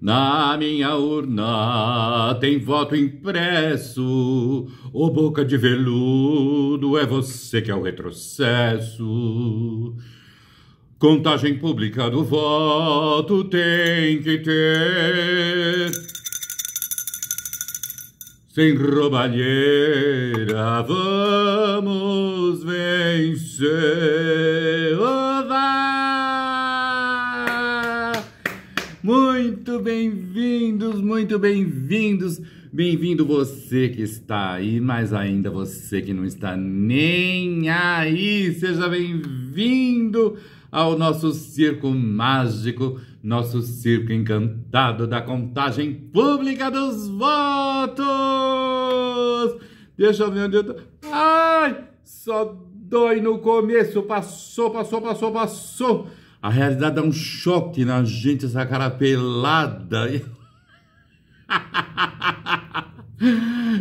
Na minha urna tem voto impresso, ô boca de veludo, é você que é o retrocesso. Contagem pública do voto tem que ter. Sem roubalheira, vamos vencer. Ah! muito bem-vindos, muito bem-vindos. Bem-vindo você que está aí, mas ainda você que não está nem aí. Seja bem-vindo ao nosso circo mágico, nosso circo encantado da contagem pública dos votos. Deixa eu ver onde eu tô. Ai, só dói no começo. Passou, passou, passou, passou. A realidade dá um choque na gente, essa cara pelada.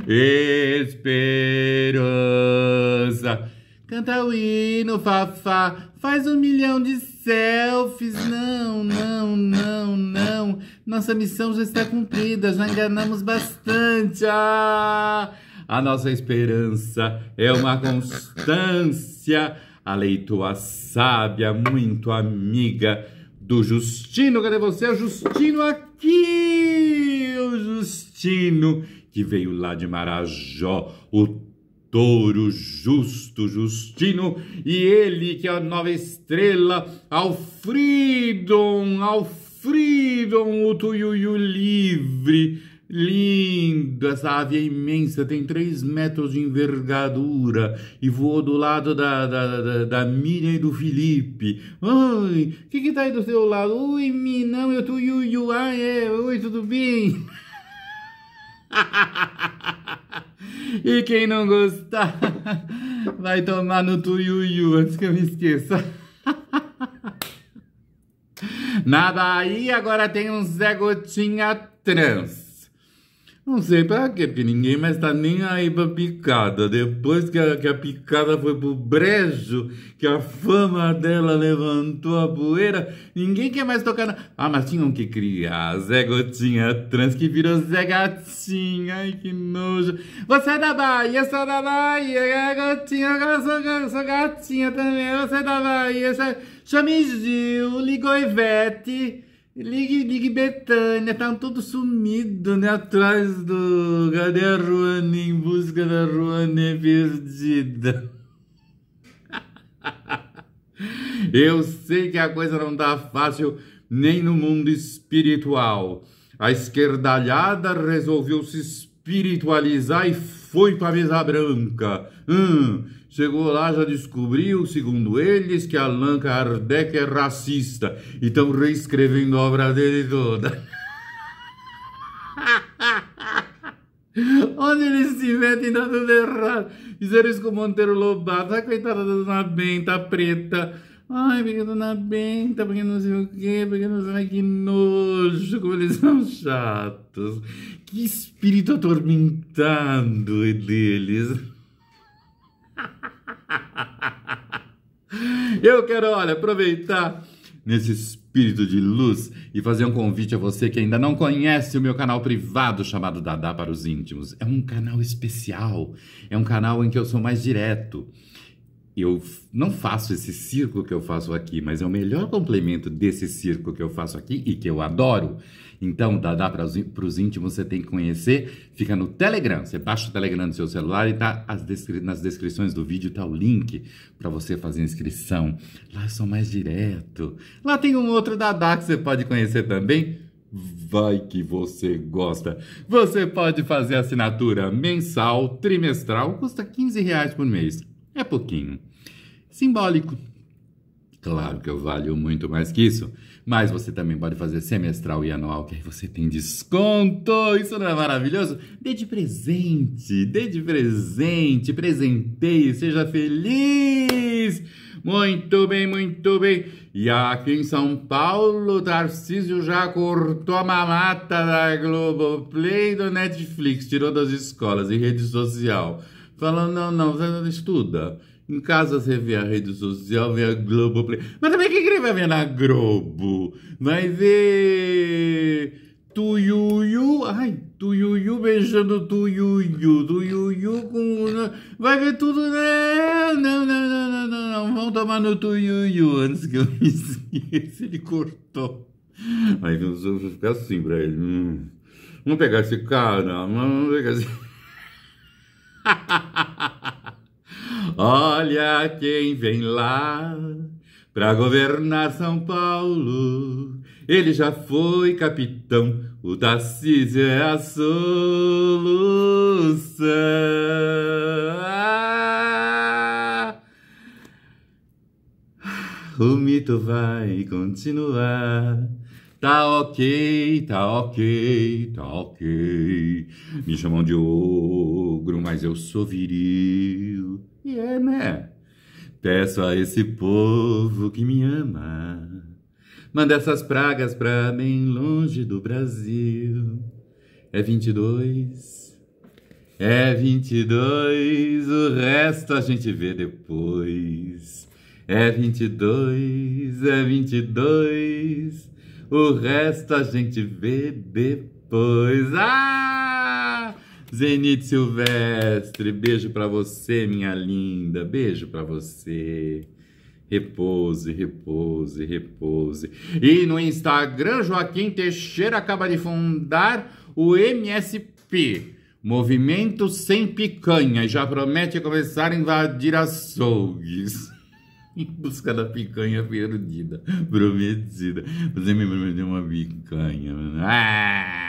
Esperança. Canta o hino, Fafá. Faz um milhão de selfies. Não, não, não, não. Nossa missão já está cumprida. Já enganamos bastante. Ah, a nossa esperança é uma constância a leitora sábia, muito amiga do Justino. Cadê você? É o Justino aqui! O Justino que veio lá de Marajó, o touro justo Justino, e ele que é a nova estrela, Alfridon, Alfridon, o Tuiuiu livre, Linda, essa ave é imensa, tem 3 metros de envergadura e voou do lado da, da, da, da Miriam e do Felipe. Oi, o que que tá aí do seu lado? Oi, Mi, não, eu tô Yu Yu, ah, é, oi, tudo bem? e quem não gostar vai tomar no Tuiuiu antes que eu me esqueça. Na Bahia agora tem um Zé Gotinha trans. Não sei para quê, porque ninguém mais tá nem aí para picada. Depois que a, que a picada foi pro brejo, que a fama dela levantou a poeira, ninguém quer mais tocar. Na... Ah, mas tinham que criar Zé Gotinha Trans, que virou Zé Gatinha. Ai, que nojo. Você é da Bahia, sou da Bahia, é Gotinha, agora sou, sou gatinha também. Você é da Bahia, sou... É- chame Gil, ligou Ivete. Ligue, ligue Betânia, tá tudo sumido, né? Atrás do. Cadê a Ruane? Em busca da Ruane perdida. Eu sei que a coisa não tá fácil nem no mundo espiritual. A esquerdalhada resolveu se espiritualizar e foi pra mesa branca. Hum, Chegou lá, já descobriu, segundo eles, que Allan Kardec é racista e estão reescrevendo a obra dele toda. Onde eles se metem, tá tudo errado. Fizeram isso com Monteiro Lobato. Ai, coitada da Dona Benta Preta. Ai, porque a Dona Benta, porque não sei o quê, porque não sei que nojo, como eles são chatos. Que espírito atormentado deles. Eu quero, olha, aproveitar nesse espírito de luz e fazer um convite a você que ainda não conhece o meu canal privado chamado Dadá para os íntimos. É um canal especial, é um canal em que eu sou mais direto eu não faço esse circo que eu faço aqui, mas é o melhor complemento desse circo que eu faço aqui e que eu adoro. Então, Dada para os íntimos, você tem que conhecer. Fica no Telegram. Você baixa o Telegram do seu celular e tá descri nas descrições do vídeo tá o link para você fazer inscrição. Lá eu sou mais direto. Lá tem um outro Dadá que você pode conhecer também. Vai que você gosta! Você pode fazer assinatura mensal, trimestral, custa 15 reais por mês é pouquinho. Simbólico. Claro que eu valho muito mais que isso, mas você também pode fazer semestral e anual, que aí você tem desconto. Isso não é maravilhoso? Dê de presente, dê de presente, presenteio, seja feliz. Muito bem, muito bem. E aqui em São Paulo, Tarcísio já cortou a mamata da Globoplay do Netflix, tirou das escolas e rede social. Falando, não, não, você não estuda. Em casa você vê a rede social, vê a Play Mas também que ele vai ver na Globo? Vai ver... Tuiuiu, ai, Tuiuiu beijando Tuiuiu, Tuiuiu com... Vai ver tudo, né? Não, não, não, não, não, não, vão tomar no Tuiuiu antes que eu me esqueça, ele cortou. Aí eu vou ficar assim pra ele, hum, vamos pegar esse cara, vamos pegar esse... Olha quem vem lá para governar São Paulo. Ele já foi capitão, o Tarcísio é a solução. Ah, o mito vai continuar. Tá ok, tá ok, tá ok. Me chamam de ogro, mas eu sou viril. E é, né? Peço a esse povo que me ama. Manda essas pragas pra bem longe do Brasil. É 22. É 22. O resto a gente vê depois. É 22. É 22. O resto a gente vê depois. Ah! Zenit Silvestre, beijo para você, minha linda. Beijo para você. Repose, repose, repose. E no Instagram, Joaquim Teixeira acaba de fundar o MSP, Movimento Sem Picanha, e já promete começar a invadir açougues em busca da picanha perdida, prometida. Você me prometeu uma picanha. Ah!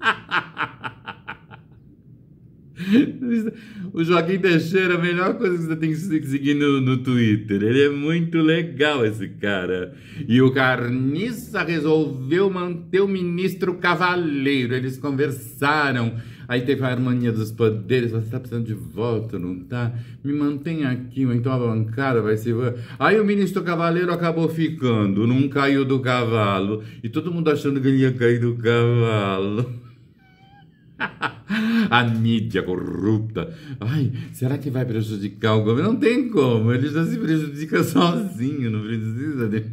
O Joaquim Teixeira, a melhor coisa que você tem que seguir no, no Twitter. Ele é muito legal, esse cara. E o Carniça resolveu manter o ministro cavaleiro. Eles conversaram. Aí teve a harmonia dos poderes, você tá precisando de voto, não tá? Me mantém aqui, ou então a bancada vai se... Aí o ministro Cavaleiro acabou ficando, não caiu do cavalo. E todo mundo achando que ele ia cair do cavalo. a mídia corrupta. Ai, será que vai prejudicar o governo? Não tem como, ele já se prejudica sozinho, não precisa de.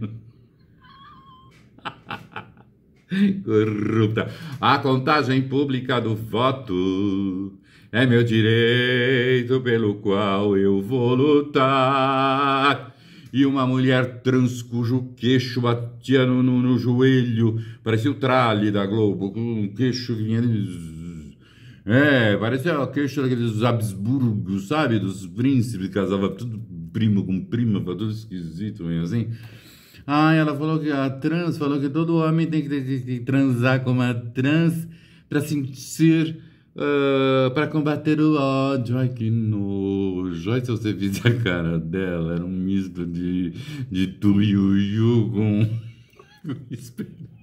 corrupta. A contagem pública do voto é meu direito pelo qual eu vou lutar. E uma mulher trans cujo queixo batia no, no, no joelho, parecia o trale da Globo, com um queixo que vinha é, parecia a queixa daqueles Habsburgo, sabe? Dos príncipes que casava tudo primo com prima, tudo esquisito mesmo assim. Ah, ela falou que a trans falou que todo homem tem que, tem que transar com uma trans para sentir, uh, ah, para combater o ódio. Ai, que nojo. Ai, se você visse a cara dela, era um misto de, de tuiuiu com, com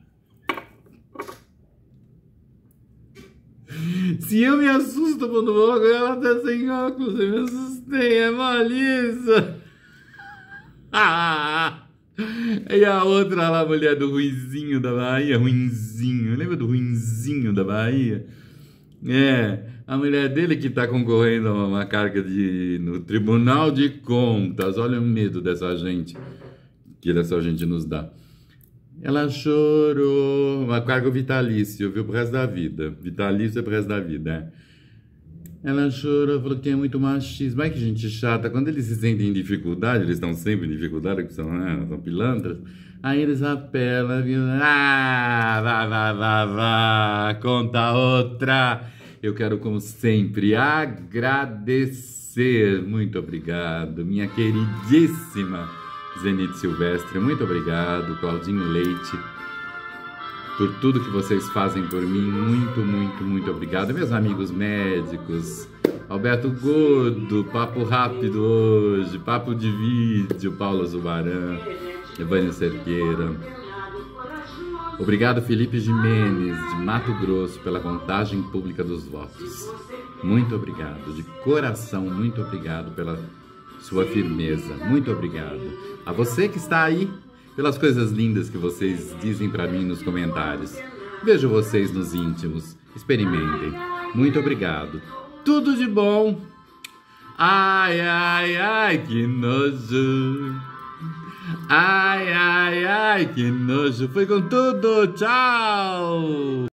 Se eu me assusto quando o óculos, ela tá sem óculos. Eu me assustei, é malícia. Ah, ah, ah, e a outra lá, mulher do Ruizinho da Bahia, Ruinzinho, lembra do Ruinzinho da Bahia? É, a mulher dele que está concorrendo a uma carga de, no Tribunal de Contas. Olha o medo dessa gente que essa gente nos dá. Ela chorou. a cargo vitalício, viu? Pro resto da vida. Vitalício é pro resto da vida. É. Ela chorou, falou que é muito machismo. Ai, que gente chata. Quando eles se sentem em dificuldade, eles estão sempre em dificuldade, porque são, né, são pilantras. Aí eles apelam, viu? Ah, vá, vá, vá, vá, conta outra. Eu quero, como sempre, agradecer. Muito obrigado, minha queridíssima Zenit Silvestre, muito obrigado, Claudinho Leite, por tudo que vocês fazem por mim, muito, muito, muito obrigado. Meus amigos médicos, Alberto Gordo, papo rápido hoje, papo de vídeo, Paula Zubaran, Evânia Cerqueira. Obrigado, Felipe Jimenez, de Mato Grosso, pela contagem pública dos votos. Muito obrigado, de coração, muito obrigado pela sua firmeza. Muito obrigado. A você que está aí, pelas coisas lindas que vocês dizem para mim nos comentários. Vejo vocês nos íntimos. Experimentem. Muito obrigado. Tudo de bom. Ai, ai, ai, que nojo. Ai, ai, ai, que nojo. Foi com tudo. Tchau.